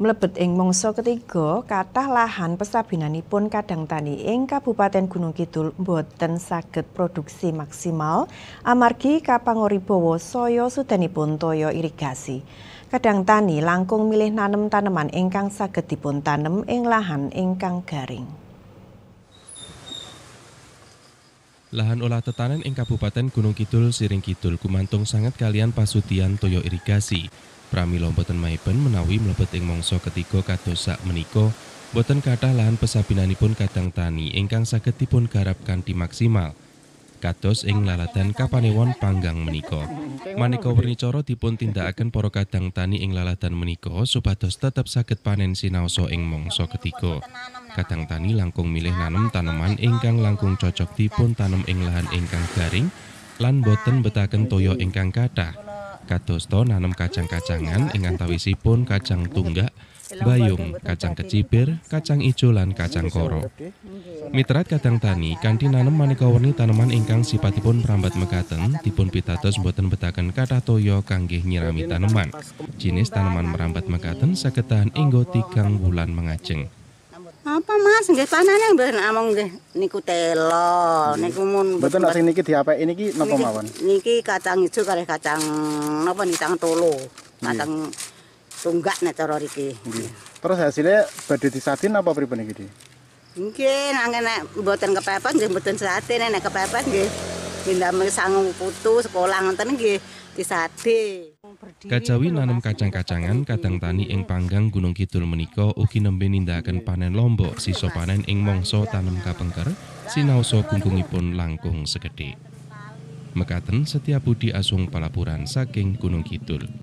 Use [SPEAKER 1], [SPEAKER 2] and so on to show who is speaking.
[SPEAKER 1] Melebet ing mangsa ketiga, kathah lahan pesabinanipun kadang tani ing Kabupaten Gunung Kidul boten saged produksi maksimal amargi kapangoribawa saya sudanipun toya irigasi. Kadang tani langkung milih nanem taneman ingkang saged dipun tanem ing lahan ingkang garing.
[SPEAKER 2] Lahan olah tetanen ing Kabupaten Gunung Kidul Siring Kidul kumantung sangat kalian pasutian toyo irigasi. Pramila boten maipen menawi mlebet ing mangsa ketiga kados sak menika boten kathah lahan pesabinanipun kadang tani ingkang saged dipun garap kanthi maksimal. Kados ing laladan kapanewon panggang menika. Maneka werni cara dipun tindakaken para kadang tani ing laladan menika supados tetep saged panen sinaosa ing mangsa ketiga. Kadang tani langkung milih nanem taneman ingkang langkung cocok dipun tanem ing lahan ingkang garing lan boten betaken toya ingkang kathah kadosta nanam kacang-kacangan ing antawisipun kacang tunggak bayung, kacang kecipir, kacang ijo lan kacang koro. Mitrat kadang tani kanthi nanem maneka werni tanaman ingkang sifatipun prambat mekaten dipun pitados boten betaken kathah toya kangge nyirami tanaman. Jinis tanaman merambat mekaten saged tahan inggo tigang wulan mengajeng.
[SPEAKER 3] apa mas nggak panen yang bener among nggak niku telo niku mun betul nasi niki diapa niki, ki nopo mawon niki kacang hijau kare kacang nopo nih kacang tolo kacang yeah. tunggak nih cara riki
[SPEAKER 2] yeah. terus hasilnya badi disatin apa pribadi niki di
[SPEAKER 3] Mungkin angin nek buatan kepepet, nggih buatan sate nek kepepet nggih. Pindah mesang putu sekolah ngeten nggih disate.
[SPEAKER 2] Kajawi nanam kacang-kacangan kadang tani ing panggang Gunung Kidul menika ugi nembe nindakaken panen lombok sisa panen ing mangsa tanam kapengker sinaosa pun langkung segede. Mekaten setiap budi asung palapuran saking Gunung Kidul.